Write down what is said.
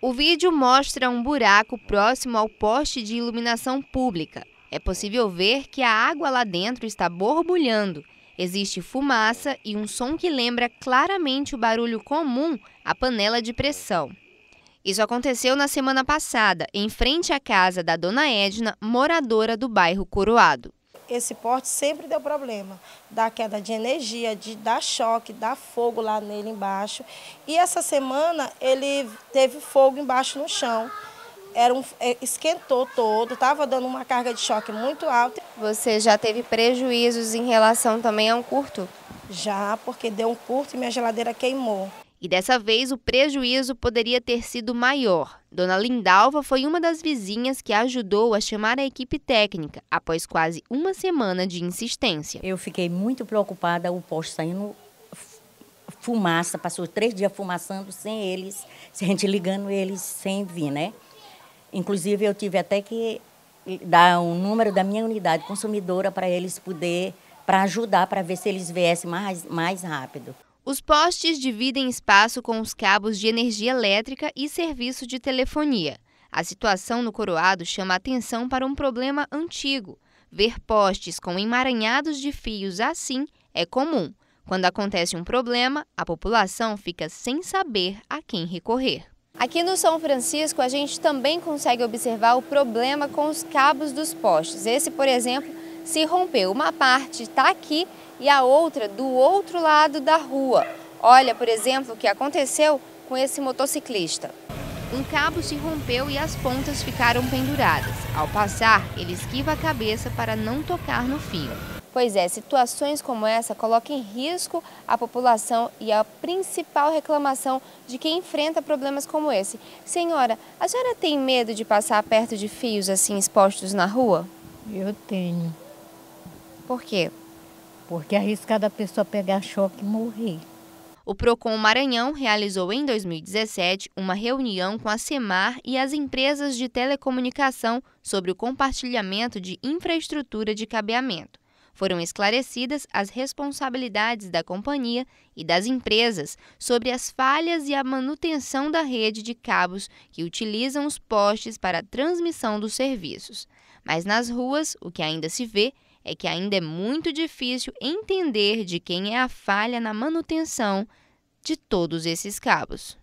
O vídeo mostra um buraco próximo ao poste de iluminação pública. É possível ver que a água lá dentro está borbulhando. Existe fumaça e um som que lembra claramente o barulho comum à panela de pressão. Isso aconteceu na semana passada, em frente à casa da dona Edna, moradora do bairro Coroado esse porte sempre deu problema, da queda de energia, de dar choque, dar fogo lá nele embaixo. E essa semana ele teve fogo embaixo no chão. Era um, é, esquentou todo, estava dando uma carga de choque muito alta. Você já teve prejuízos em relação também a um curto? Já, porque deu um curto e minha geladeira queimou. E dessa vez o prejuízo poderia ter sido maior. Dona Lindalva foi uma das vizinhas que ajudou a chamar a equipe técnica após quase uma semana de insistência. Eu fiquei muito preocupada, o poste saindo fumaça, passou três dias fumaçando sem eles, sem a gente ligando eles, sem vir, né? Inclusive eu tive até que dar um número da minha unidade consumidora para eles poder, para ajudar, para ver se eles viessem mais, mais rápido. Os postes dividem espaço com os cabos de energia elétrica e serviço de telefonia. A situação no Coroado chama atenção para um problema antigo. Ver postes com emaranhados de fios assim é comum. Quando acontece um problema, a população fica sem saber a quem recorrer. Aqui no São Francisco, a gente também consegue observar o problema com os cabos dos postes. Esse, por exemplo, se rompeu. Uma parte está aqui e a outra do outro lado da rua. Olha, por exemplo, o que aconteceu com esse motociclista. Um cabo se rompeu e as pontas ficaram penduradas. Ao passar, ele esquiva a cabeça para não tocar no fio. Pois é, situações como essa colocam em risco a população e a principal reclamação de quem enfrenta problemas como esse. Senhora, a senhora tem medo de passar perto de fios assim expostos na rua? Eu tenho. Por quê? Porque arrisca arriscada a pessoa pegar choque e morrer. O Procon Maranhão realizou em 2017 uma reunião com a CEMAR e as empresas de telecomunicação sobre o compartilhamento de infraestrutura de cabeamento. Foram esclarecidas as responsabilidades da companhia e das empresas sobre as falhas e a manutenção da rede de cabos que utilizam os postes para a transmissão dos serviços. Mas nas ruas, o que ainda se vê é que ainda é muito difícil entender de quem é a falha na manutenção de todos esses cabos.